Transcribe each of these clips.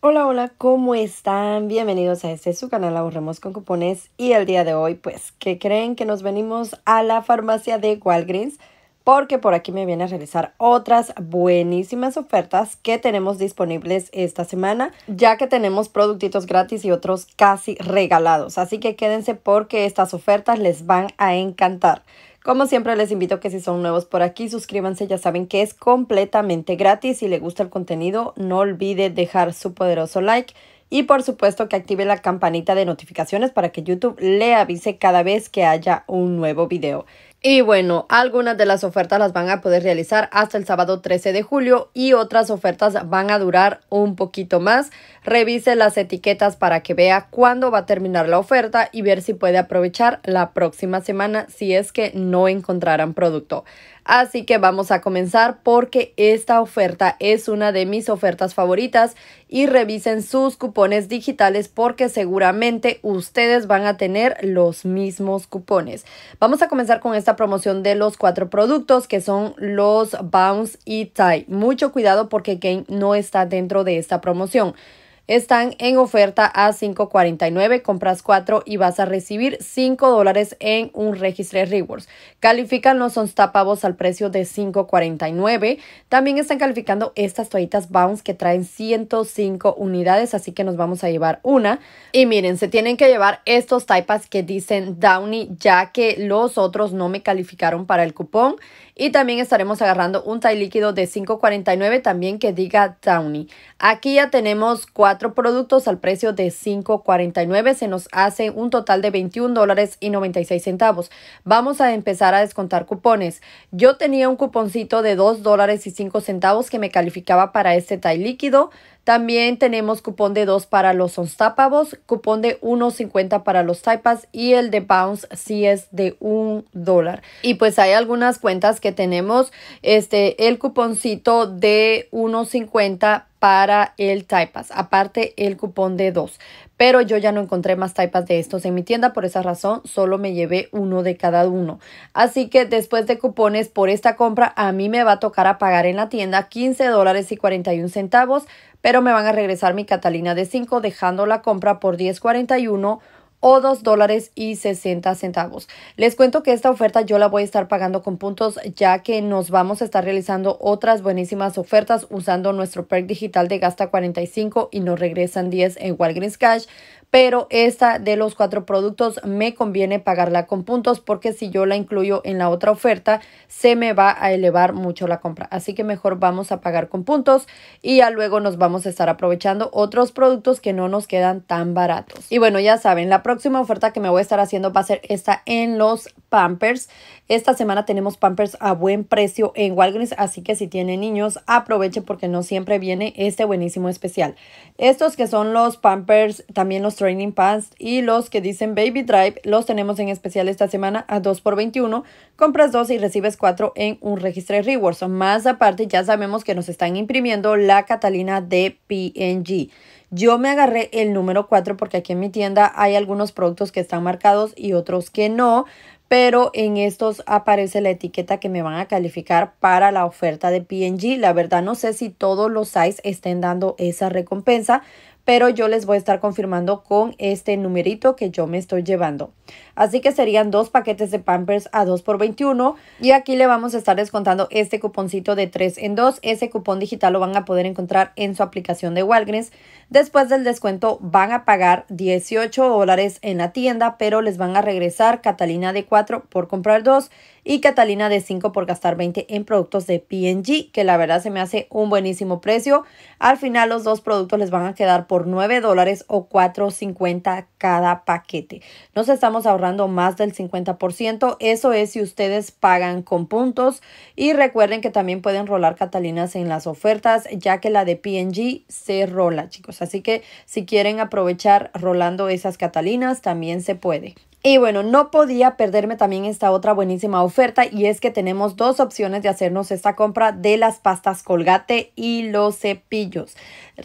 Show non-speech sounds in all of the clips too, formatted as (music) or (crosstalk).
Hola, hola, ¿cómo están? Bienvenidos a este su canal Ahorremos con Cupones y el día de hoy, pues, ¿qué creen que nos venimos a la farmacia de Walgreens? Porque por aquí me viene a realizar otras buenísimas ofertas que tenemos disponibles esta semana, ya que tenemos productitos gratis y otros casi regalados. Así que quédense porque estas ofertas les van a encantar. Como siempre les invito que si son nuevos por aquí, suscríbanse, ya saben que es completamente gratis. Si les gusta el contenido, no olvide dejar su poderoso like y por supuesto que active la campanita de notificaciones para que YouTube le avise cada vez que haya un nuevo video. Y bueno, algunas de las ofertas las van a poder realizar hasta el sábado 13 de julio y otras ofertas van a durar un poquito más. Revise las etiquetas para que vea cuándo va a terminar la oferta y ver si puede aprovechar la próxima semana si es que no encontrarán producto. Así que vamos a comenzar porque esta oferta es una de mis ofertas favoritas y revisen sus cupones digitales porque seguramente ustedes van a tener los mismos cupones. Vamos a comenzar con esta promoción de los cuatro productos que son los Bounce y Tie. Mucho cuidado porque Game no está dentro de esta promoción están en oferta a 5.49, compras 4 y vas a recibir 5 dólares en un Registre Rewards. Califican los tapabos al precio de 5.49. También están calificando estas toallitas Bounce que traen 105 unidades, así que nos vamos a llevar una. Y miren, se tienen que llevar estos taipas que dicen Downy, ya que los otros no me calificaron para el cupón. Y también estaremos agarrando un tie líquido de 5.49 también que diga Downy. Aquí ya tenemos 4 productos al precio de 5.49 se nos hace un total de 21 dólares y 96 centavos. Vamos a empezar a descontar cupones. Yo tenía un cuponcito de 2 dólares y 5 centavos que me calificaba para este tie líquido. También tenemos cupón de 2 para los onstapavos cupón de 1.50 para los Taipas y el de Bounce si es de 1 dólar. Y pues hay algunas cuentas que tenemos este, el cuponcito de 1.50 para el Taipas, aparte el cupón de 2 pero yo ya no encontré más taipas de estos en mi tienda, por esa razón solo me llevé uno de cada uno. Así que después de cupones por esta compra, a mí me va a tocar a pagar en la tienda $15.41. dólares y centavos, pero me van a regresar mi Catalina de 5 dejando la compra por 10.41 o 2 dólares y 60 centavos. Les cuento que esta oferta yo la voy a estar pagando con puntos ya que nos vamos a estar realizando otras buenísimas ofertas usando nuestro perk digital de gasta 45 y nos regresan 10 en Walgreens Cash pero esta de los cuatro productos me conviene pagarla con puntos porque si yo la incluyo en la otra oferta se me va a elevar mucho la compra. Así que mejor vamos a pagar con puntos y ya luego nos vamos a estar aprovechando otros productos que no nos quedan tan baratos. Y bueno, ya saben, la próxima oferta que me voy a estar haciendo va a ser esta en los Pampers. Esta semana tenemos Pampers a buen precio en Walgreens, así que si tienen niños, aprovechen porque no siempre viene este buenísimo especial. Estos que son los Pampers, también los Training Pass y los que dicen Baby Drive los tenemos en especial esta semana a 2 por 21. Compras 2 y recibes 4 en un registro de rewards. Más aparte, ya sabemos que nos están imprimiendo la Catalina de PNG. Yo me agarré el número 4 porque aquí en mi tienda hay algunos productos que están marcados y otros que no, pero en estos aparece la etiqueta que me van a calificar para la oferta de PNG. La verdad no sé si todos los sites estén dando esa recompensa, pero yo les voy a estar confirmando con este numerito que yo me estoy llevando. Así que serían dos paquetes de Pampers a 2 por 21 y aquí le vamos a estar descontando este cuponcito de 3 en 2. Ese cupón digital lo van a poder encontrar en su aplicación de Walgreens. Después del descuento van a pagar 18 dólares en la tienda, pero les van a regresar Catalina de 4 por comprar 2 y Catalina de 5 por gastar 20 en productos de P&G, que la verdad se me hace un buenísimo precio. Al final los dos productos les van a quedar por 9 dólares o 4.50 cada paquete. Nos estamos ahorrando más del 50%, eso es si ustedes pagan con puntos y recuerden que también pueden rolar Catalinas en las ofertas, ya que la de P&G se rola, chicos. Así que si quieren aprovechar rolando esas Catalinas, también se puede. Y bueno, no podía perderme también esta otra buenísima oferta y es que tenemos dos opciones de hacernos esta compra de las pastas colgate y los cepillos.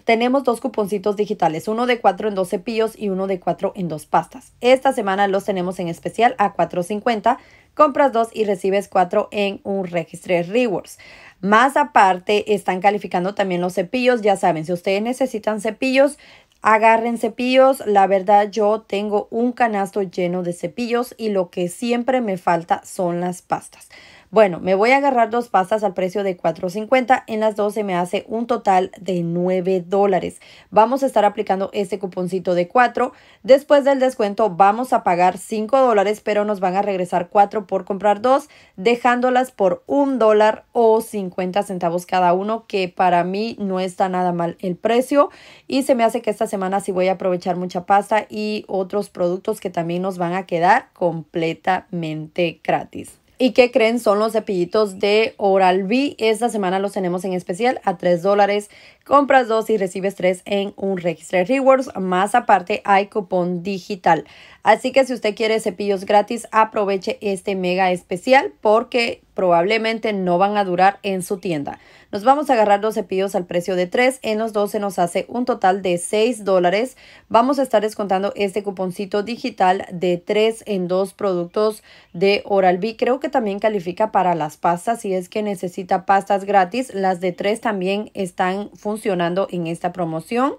Tenemos dos cuponcitos digitales, uno de cuatro en dos cepillos y uno de cuatro en dos pastas. Esta semana los tenemos en especial a 4.50, compras dos y recibes cuatro en un registro rewards. Más aparte, están calificando también los cepillos, ya saben, si ustedes necesitan cepillos, Agarren cepillos, la verdad yo tengo un canasto lleno de cepillos y lo que siempre me falta son las pastas. Bueno, me voy a agarrar dos pastas al precio de $4.50. En las dos se me hace un total de $9 dólares. Vamos a estar aplicando este cuponcito de 4. Después del descuento vamos a pagar $5 dólares, pero nos van a regresar 4 por comprar dos, dejándolas por $1 dólar o 50 centavos cada uno, que para mí no está nada mal el precio. Y se me hace que esta semana sí voy a aprovechar mucha pasta y otros productos que también nos van a quedar completamente gratis. ¿Y qué creen? Son los cepillitos de Oral-B. Esta semana los tenemos en especial a 3 dólares compras dos y recibes tres en un de Rewards. Más aparte hay cupón digital. Así que si usted quiere cepillos gratis, aproveche este mega especial porque probablemente no van a durar en su tienda. Nos vamos a agarrar dos cepillos al precio de tres En los dos se nos hace un total de seis dólares. Vamos a estar descontando este cuponcito digital de tres en dos productos de Oral-B. Creo que también califica para las pastas. Si es que necesita pastas gratis, las de tres también están funcionando funcionando en esta promoción.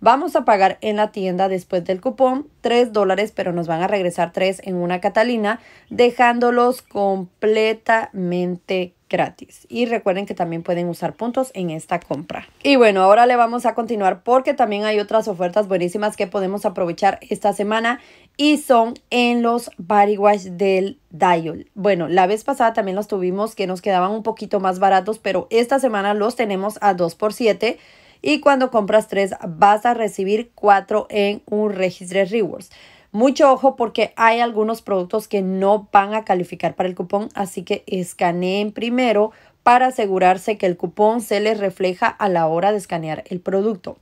Vamos a pagar en la tienda después del cupón 3 dólares, pero nos van a regresar 3 en una Catalina, dejándolos completamente gratis. Y recuerden que también pueden usar puntos en esta compra. Y bueno, ahora le vamos a continuar porque también hay otras ofertas buenísimas que podemos aprovechar esta semana y son en los body wash del Dial. Bueno, la vez pasada también los tuvimos que nos quedaban un poquito más baratos, pero esta semana los tenemos a 2x7 y cuando compras 3 vas a recibir 4 en un de Rewards. Mucho ojo porque hay algunos productos que no van a calificar para el cupón, así que escaneen primero para asegurarse que el cupón se les refleja a la hora de escanear el producto.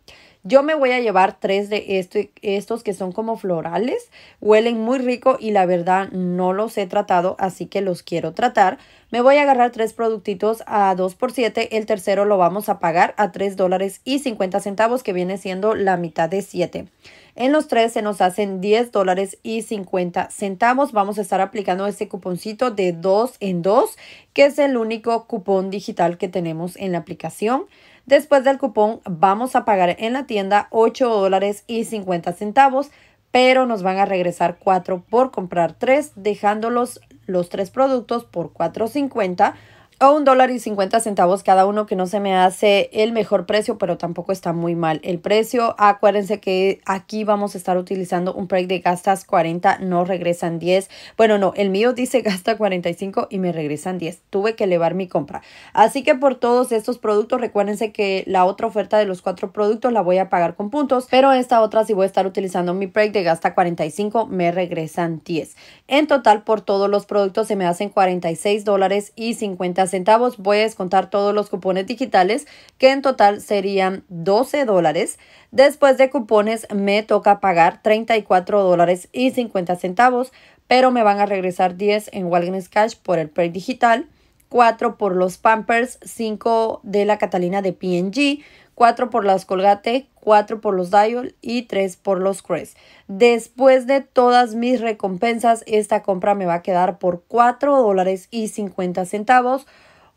Yo me voy a llevar tres de este, estos que son como florales. Huelen muy rico y la verdad no los he tratado, así que los quiero tratar. Me voy a agarrar tres productitos a 2 por 7 El tercero lo vamos a pagar a 3 dólares y 50 centavos, que viene siendo la mitad de 7. En los tres se nos hacen 10 dólares y 50 centavos. Vamos a estar aplicando este cuponcito de dos en dos, que es el único cupón digital que tenemos en la aplicación. Después del cupón vamos a pagar en la tienda 8 dólares y 50 centavos, pero nos van a regresar 4 por comprar 3, dejándolos los 3 productos por 4.50 o un dólar y cincuenta centavos cada uno, que no se me hace el mejor precio, pero tampoco está muy mal el precio. Acuérdense que aquí vamos a estar utilizando un break de gastas 40, no regresan 10. Bueno, no, el mío dice (laughs) gasta 45 y me regresan 10. Tuve que elevar mi compra. Así que por todos estos productos, recuérdense que la otra oferta de los cuatro productos la voy a pagar con puntos, pero esta otra Si voy a estar utilizando mi break de gasta 45, me regresan 10. En total, por todos los productos se me hacen 46 dólares y 50 centavos. Voy a descontar todos los cupones digitales, que en total serían 12 dólares. Después de cupones me toca pagar 34 dólares y 50 centavos, pero me van a regresar 10 en Walgreens Cash por el pre Digital 4 por los Pampers, 5 de la Catalina de P&G, 4 por las Colgate, 4 por los Dial y 3 por los Crest. Después de todas mis recompensas, esta compra me va a quedar por 4 dólares y 50 centavos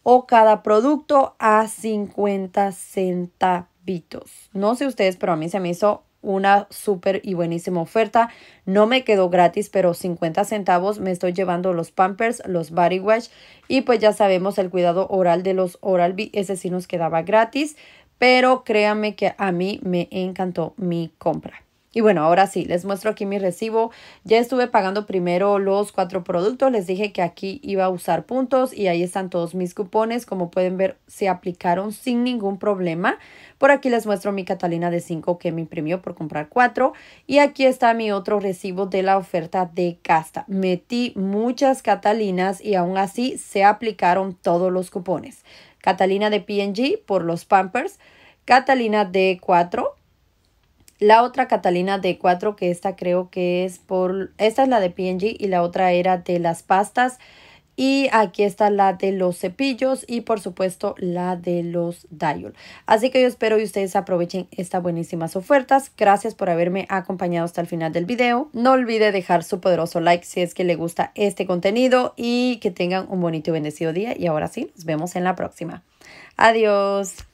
o cada producto a 50 centavitos. No sé ustedes, pero a mí se me hizo una súper y buenísima oferta. No me quedó gratis, pero 50 centavos me estoy llevando los Pampers, los Body Wash y pues ya sabemos el cuidado oral de los Oral-B, ese sí nos quedaba gratis, pero créanme que a mí me encantó mi compra. Y bueno, ahora sí, les muestro aquí mi recibo. Ya estuve pagando primero los cuatro productos. Les dije que aquí iba a usar puntos y ahí están todos mis cupones. Como pueden ver, se aplicaron sin ningún problema. Por aquí les muestro mi Catalina de 5 que me imprimió por comprar cuatro. Y aquí está mi otro recibo de la oferta de Casta. Metí muchas Catalinas y aún así se aplicaron todos los cupones. Catalina de Png por los Pampers. Catalina de 4 la otra Catalina de 4 que esta creo que es por... Esta es la de PNG y la otra era de las pastas. Y aquí está la de los cepillos y por supuesto la de los Dial. Así que yo espero que ustedes aprovechen estas buenísimas ofertas. Gracias por haberme acompañado hasta el final del video. No olvide dejar su poderoso like si es que le gusta este contenido y que tengan un bonito y bendecido día. Y ahora sí, nos vemos en la próxima. Adiós.